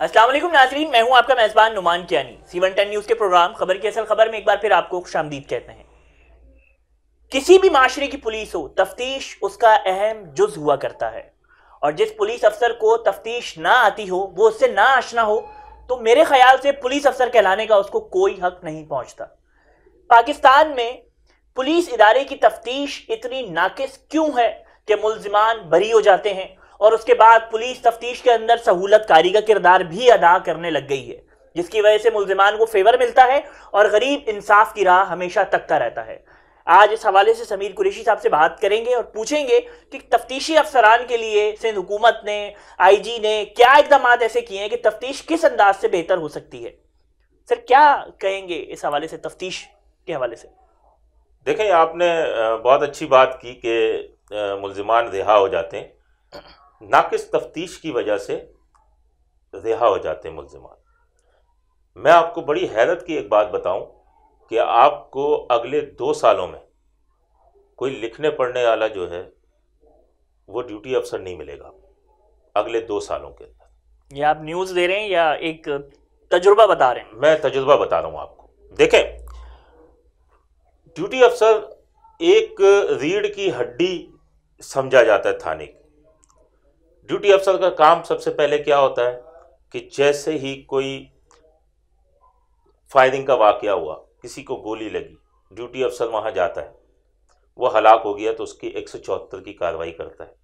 असलम नाजरीन मैं हूं आपका मेज़बान Numan Kiani C one ten news के प्रोग्राम खबर की असल खबर में एक बार फिर आपको खुशामदीद कहते हैं किसी भी माशरे की पुलिस हो तफ्तीश उसका अहम जुज हुआ करता है और जिस पुलिस अफसर को तफ्तीश ना आती हो वो उससे ना आशना हो तो मेरे ख्याल से पुलिस अफसर कहलाने का उसको कोई हक नहीं पहुँचता पाकिस्तान में पुलिस इदारे की तफ्तीश इतनी नाकिस क्यों है कि मुलजमान बरी हो जाते हैं और उसके बाद पुलिस तफ्तीश के अंदर सहूलत कारी का किरदार भी अदा करने लग गई है जिसकी वजह से मुलजमान को फेवर मिलता है और गरीब इंसाफ की राह हमेशा तकता रहता है आज इस हवाले से समीर कुरेशी साहब से बात करेंगे और पूछेंगे कि तफ्तीशी अफसरान के लिए सिंध हुकूमत ने आईजी ने क्या इकदाम ऐसे किए हैं कि तफ्तीश किस अंदाज से बेहतर हो सकती है सर क्या कहेंगे इस हवाले से तफ्तीश के हवाले से देखें आपने बहुत अच्छी बात की कि मुलजमान रिहा हो जाते हैं नाकिस तफ्तीश की वजह से रिहा हो जाते हैं मुलजमान मैं आपको बड़ी हैरत की एक बात बताऊं कि आपको अगले दो सालों में कोई लिखने पढ़ने वाला जो है वो ड्यूटी अफसर नहीं मिलेगा अगले दो सालों के अंदर ये आप न्यूज़ दे रहे हैं या एक तजुर्बा बता रहे हैं मैं तजुर्बा बता रहा हूँ आपको देखें ड्यूटी अफसर एक रीढ़ की हड्डी समझा जाता है थाने की ड्यूटी अफसर का काम सबसे पहले क्या होता है कि जैसे ही कोई फायरिंग का वाक़ हुआ किसी को गोली लगी ड्यूटी अफसर वहाँ जाता है वह हलाक हो गया तो उसकी एक सौ चौहत्तर की कार्रवाई करता है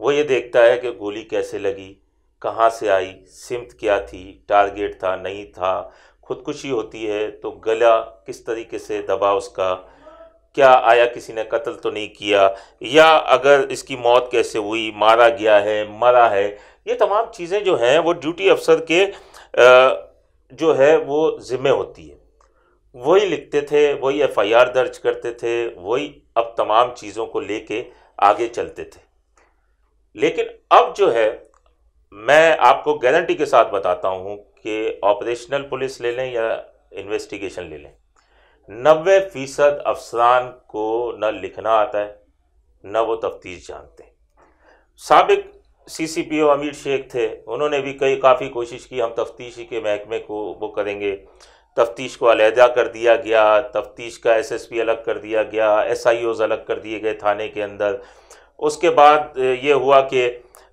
वो ये देखता है कि गोली कैसे लगी कहाँ से आई सिमत क्या थी टारगेट था नहीं था खुदकुशी होती है तो गला किस तरीके से दबा उसका क्या आया किसी ने कत्ल तो नहीं किया या अगर इसकी मौत कैसे हुई मारा गया है मरा है ये तमाम चीज़ें जो हैं वो ड्यूटी अफसर के जो है वो ज़िम्मे होती है वही लिखते थे वही एफआईआर दर्ज करते थे वही अब तमाम चीज़ों को लेके आगे चलते थे लेकिन अब जो है मैं आपको गारंटी के साथ बताता हूँ कि ऑपरेशनल पुलिस ले लें या इन्वेस्टिगेशन ले लें नब्बे फीसद अफसरान को न लिखना आता है न वो तफ्तीश जानते सबक सी सी पी ओ अमीर शेख थे उन्होंने भी कई काफ़ी कोशिश की हम तफ्तीशी के महकमे को वो करेंगे तफ्तीश को अलहदा कर दिया गया तफ्तीश का एस एस पी अलग कर दिया गया एस आई ओज़ अलग कर दिए गए थाने के अंदर उसके बाद ये हुआ कि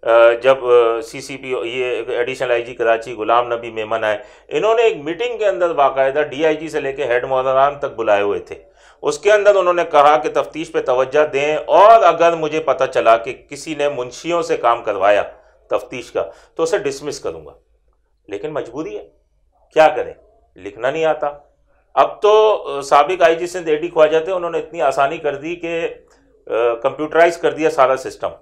जब सीसीपी ये एडिशनल आईजी कराची गुलाम नबी मेमन आए इन्होंने एक मीटिंग के अंदर बाकायदा डीआईजी से लेकर हेड मौलान तक बुलाए हुए थे उसके अंदर उन्होंने कहा कि तफ्तीश पे तवज्जो दें और अगर मुझे पता चला कि किसी ने मुंशियों से काम करवाया तफ्तीश का तो उसे डिसमिस करूँगा लेकिन मजबूरी है क्या करें लिखना नहीं आता अब तो सबक आई जी सिंध एडी खुआ जाते उन्होंने इतनी आसानी कर दी कि कंप्यूटराइज कर दिया सारा सिस्टम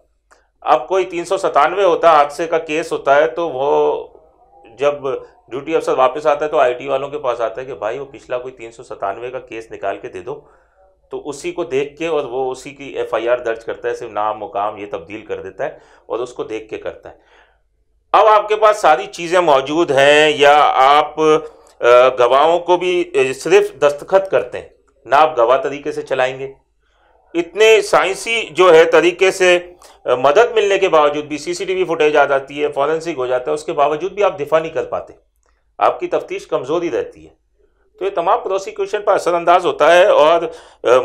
अब कोई तीन सौ सतानवे होता है हादसे का केस होता है तो वो जब ड्यूटी अफसर वापस आता है तो आईटी वालों के पास आता है कि भाई वो पिछला कोई तीन सौ सतानवे का केस निकाल के दे दो तो उसी को देख के और वो उसी की एफआईआर दर्ज करता है सिर्फ नाम मुकाम ये तब्दील कर देता है और उसको देख के करता है अब आपके पास सारी चीज़ें मौजूद हैं या आप गवाहों को भी सिर्फ दस्तखत करते हैं ना आप गवाह तरीके से चलाएंगे इतने साइंसी जो है तरीके से मदद मिलने के बावजूद भी सीसीटीवी फुटेज आ जाती है फॉरेंसिक हो जाता है उसके बावजूद भी आप दिफा नहीं कर पाते आपकी तफ्तीश कमज़ोरी रहती है तो ये तमाम प्रोसिक्यूशन पर असरअंदाज होता है और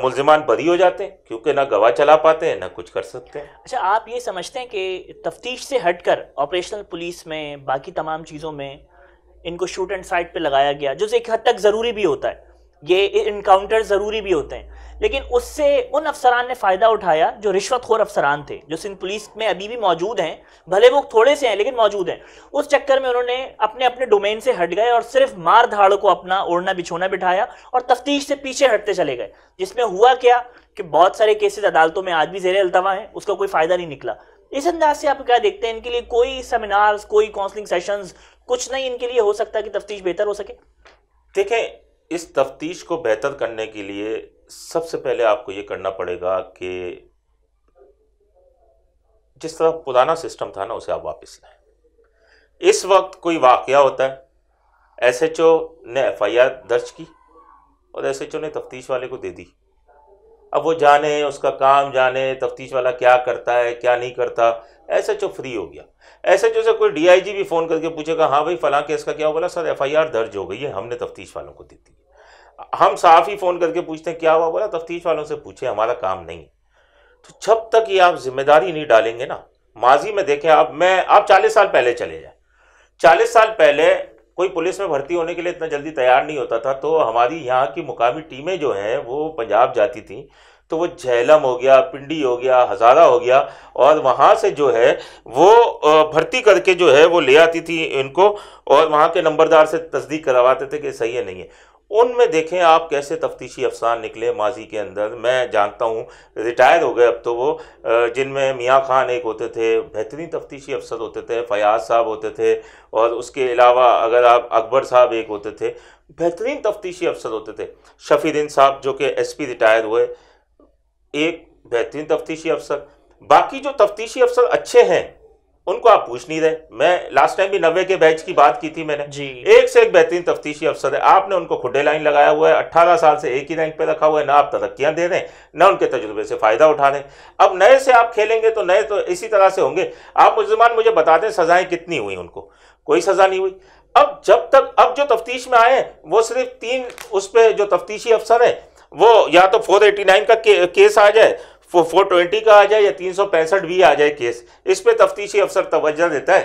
मुलजमान बरी हो जाते हैं क्योंकि ना गवाह चला पाते हैं ना कुछ कर सकते हैं अच्छा आप ये समझते हैं कि तफ्तीश से हटकर ऑपरेशनल पुलिस में बाकी तमाम चीज़ों में इनको शूट एंड साइट पर लगाया गया जो एक हद तक ज़रूरी भी होता है ये इनकाउंटर ज़रूरी भी होते हैं लेकिन उससे उन अफसरान ने फ़ायदा उठाया जो रिश्वत खोर अफसरान थे जो सिंध पुलिस में अभी भी मौजूद हैं भले वो थोड़े से हैं लेकिन मौजूद हैं उस चक्कर में उन्होंने अपने अपने डोमेन से हट गए और सिर्फ मार धाड़ को अपना ओढ़ना बिछोना बिठाया और तफ्तीश से पीछे हटते चले गए जिसमें हुआ क्या कि बहुत सारे केसेस अदालतों में आज भी जेर अलतवा हैं उसका कोई फ़ायदा नहीं निकला इस अंदाज से आप क्या देखते हैं इनके लिए कोई सेमिनार्स कोई काउंसलिंग सेशंस कुछ नहीं इनके लिए हो सकता कि तफ्तीश बेहतर हो सके देखें इस तफ्तीश को बेहतर करने के लिए सबसे पहले आपको ये करना पड़ेगा कि जिस तरह पुराना सिस्टम था ना उसे आप वापस लाएं इस वक्त कोई वाक़ होता है एसएचओ ने एफआईआर दर्ज की और एसएचओ ने तफ्तीश वाले को दे दी अब वो जाने उसका काम जाने तफ्तीश वाला क्या करता है क्या नहीं करता एसएचओ फ्री हो गया एसएचओ से कोई डीआईजी भी फ़ोन करके पूछेगा हाँ भाई फलां केस का क्या हो बोला सर एफआईआर दर्ज हो गई है हमने तफ्तीश वालों को दे दी हम साफ ही फ़ोन करके पूछते हैं क्या हुआ बोला तफ्तीश वालों से पूछे हमारा काम नहीं तो जब तक ये आप जिम्मेदारी नहीं डालेंगे ना माजी में देखें आप मैं आप चालीस साल पहले चले जाए चालीस साल पहले कोई पुलिस में भर्ती होने के लिए इतना जल्दी तैयार नहीं होता था तो हमारी यहाँ की मुकामी टीमें जो हैं वो पंजाब जाती थी तो वो झेलम हो गया पिंडी हो गया हज़ारा हो गया और वहाँ से जो है वो भर्ती करके जो है वो ले आती थी इनको और वहाँ के नंबरदार से तस्दीक करवाते थे कि सही है नहीं है उनमें देखें आप कैसे तफ्तीशी अफसान निकले माजी के अंदर मैं जानता हूँ रिटायर हो गए अब तो वो जिनमें मियाँ खान एक होते थे बेहतरीन तफ्तीशी अफसर होते थे फयाज साहब होते थे और उसके अलावा अगर आप अकबर साहब एक होते थे बेहतरीन तफ्तीशी अफसर होते थे शफीदीन साहब जो कि पी रिटायर हुए एक बेहतरीन तफ्तीशी अफसर बाकी जो तफ्तीशी अफसर अच्छे हैं उनको आप पूछ नहीं रहे मैं लास्ट टाइम भी नब्बे के बैच की बात की थी मैंने जी एक से एक बेहतरीन तफ्तीशी अफसर है आपने उनको खुडे लाइन लगाया हुआ है अट्ठारह साल से एक ही रैंक पे रखा हुआ है ना आप तरक्कियां दे रहे हैं ना उनके तजुर्बे से फायदा उठा रहे अब नए से आप खेलेंगे तो नए तो इसी तरह से होंगे आप मुजमान मुझे बता दें सजाएं कितनी हुई उनको कोई सजा नहीं हुई अब जब तक अब जो तफ्तीश में आए वो सिर्फ तीन उस पर जो तफ्तीशी अफसर है वो या तो फोर एटी नाइन का केस आ जाए वो फोर ट्वेंटी का आ जाए या तीन सौ पैंसठ भी आ जाए केस इस पर तफ्तीशी अफसर तोज्जा देता है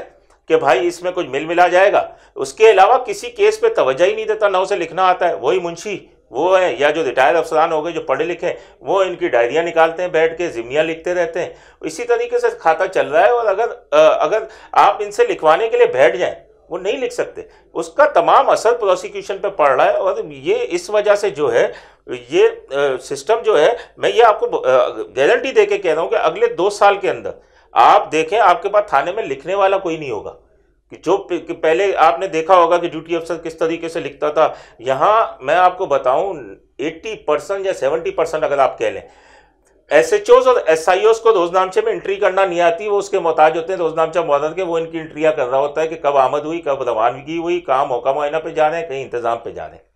कि भाई इसमें कुछ मिल मिला जाएगा उसके अलावा किसी केस पे तोज्जा ही नहीं देता ना उसे लिखना आता है वही मुंशी वो है या जो रिटायर्ड अफसरान हो गए जो पढ़े लिखे वो इनकी डायरियाँ निकालते हैं बैठ के जिमियाँ लिखते रहते हैं इसी तरीके से खाता चल रहा है और अगर अगर आप इनसे लिखवाने के लिए बैठ जाएँ वो नहीं लिख सकते उसका तमाम असर प्रोसिक्यूशन पे पड़ रहा है और ये इस वजह से जो है ये सिस्टम जो है मैं ये आपको गारंटी दे के कह रहा हूँ कि अगले दो साल के अंदर आप देखें आपके पास थाने में लिखने वाला कोई नहीं होगा कि जो कि पहले आपने देखा होगा कि ड्यूटी अफसर किस तरीके से लिखता था यहाँ मैं आपको बताऊँ एट्टी परसेंट या सेवेंटी परसेंट अगर आप कह लें एस एच ओज और एस आई ओज को रोजनामचे में एंट्री करना नहीं आती वो उसके मोहताज होते हैं रोजनामचा मुआदत के वो इनकी एंट्रियाँ कर रहा होता है कि कब आमद हुई कब रवानगी हुई कहाँ मौका मुआयना पे जा रहे हैं कहीं इंतजाम पे जा रहे हैं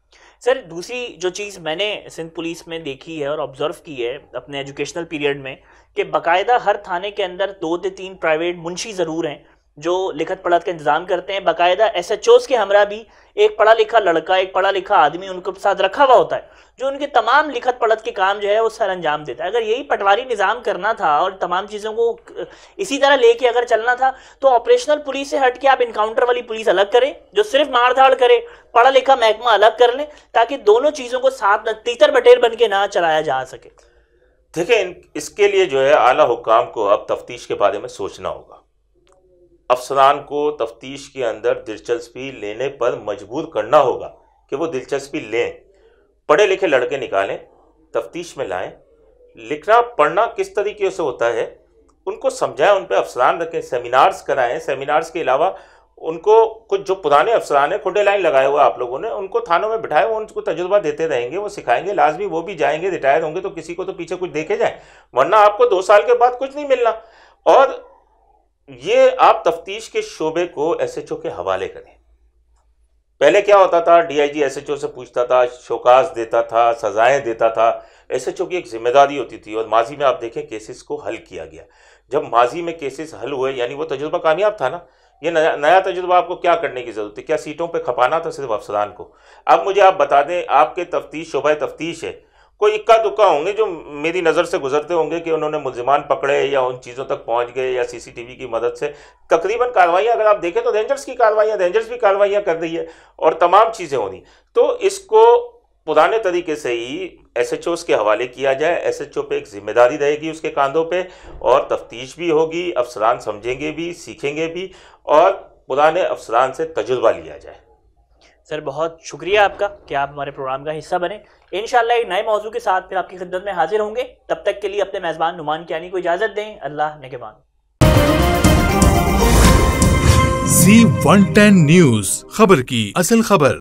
सर दूसरी जो चीज़ मैंने सिंध पुलिस में देखी है और ऑब्जर्व की है अपने एजुकेशनल पीरियड में कि बाकायदा हर थाने के अंदर दो से तीन प्राइवेट मुंशी ज़रूर हैं जो लिखत पढ़त का इंतज़ाम करते हैं बाकायदा एस एच ओज के हमरा भी एक पढ़ा लिखा लड़का एक पढ़ा लिखा आदमी उनके साथ रखा हुआ होता है जो उनके तमाम लिखत पढ़त के काम जो है वो सर अंजाम देता है अगर यही पटवारी निज़ाम करना था और तमाम चीज़ों को इसी तरह लेके अगर चलना था तो ऑपरेशनल पुलिस से हट के आप इनकाउंटर वाली पुलिस अलग करें जो सिर्फ मारधाड़ करे पढ़ा लिखा महकमा अलग कर लें ताकि दोनों चीज़ों को साथ तीतर बटेर बन के ना चलाया जा सके देखिए इसके लिए जो है आला हुकाम को अब तफ्तीश के बारे में सोचना होगा अफसरान को तफ्तीश के अंदर दिलचस्पी लेने पर मजबूर करना होगा कि वो दिलचस्पी लें पढ़े लिखे लड़के निकालें तफ्तीश में लाएं लिखना पढ़ना किस तरीके से होता है उनको समझाएं उन पर अफसरान रखें सेमिनार्स कराएं सेमिनार्स के अलावा उनको कुछ जो पुराने अफसरान हैं खुडे लाइन लगाए हुए आप लोगों ने उनको थानों में बिठाए वो उनको तजुर्बा देते रहेंगे वो सिखाएंगे लाजमी वो भी जाएंगे रिटायर होंगे तो किसी को तो पीछे कुछ देखे जाए वरना आपको दो साल के बाद कुछ नहीं मिलना और ये आप तफ्तीश के शोबे को एसएचओ के हवाले करें पहले क्या होता था डीआईजी एसएचओ से पूछता था शोकाज देता था सजाएं देता था एसएचओ की एक जिम्मेदारी होती थी और माजी में आप देखें केसेस को हल किया गया जब माजी में केसेस हल हुए यानी वो तजुर्बा कामयाब था ना ये नया नया तजुर्बा आपको क्या करने की ज़रूरत है क्या सीटों पर खपाना था सिर्फ अफसरान को अब मुझे आप बता दें आपके तफ्तीश शोबा तफ्तीश है कोई इक्का दुक्का होंगे जो मेरी नज़र से गुजरते होंगे कि उन्होंने मुलजमान पकड़े या उन चीज़ों तक पहुंच गए या सीसीटीवी की मदद से तकरीबन कार्रवाइयाँ अगर आप देखें तो रेंजर्स की कार्रवाइयाँ रेंजर्स भी कार्रवाइयाँ कर रही है और तमाम चीज़ें हो रही तो इसको पुराने तरीके से ही एस एच ओज़ के हवाले किया जाए एस एच ओ एक जिम्मेदारी रहेगी उसके कांधों पर और तफ्तीश भी होगी अफसरान समझेंगे भी सीखेंगे भी और पुराने अफसरान से तजुर्बा लिया जाए सर बहुत शुक्रिया आपका कि आप हमारे प्रोग्राम का हिस्सा बने इन एक नए मौजू के साथ फिर आपकी खिदत में हाजिर होंगे तब तक के लिए अपने मेज़बान नुमान कियानी को इजाज़त दें अल्लाह नगेबान जी वन टेन न्यूज खबर की असल खबर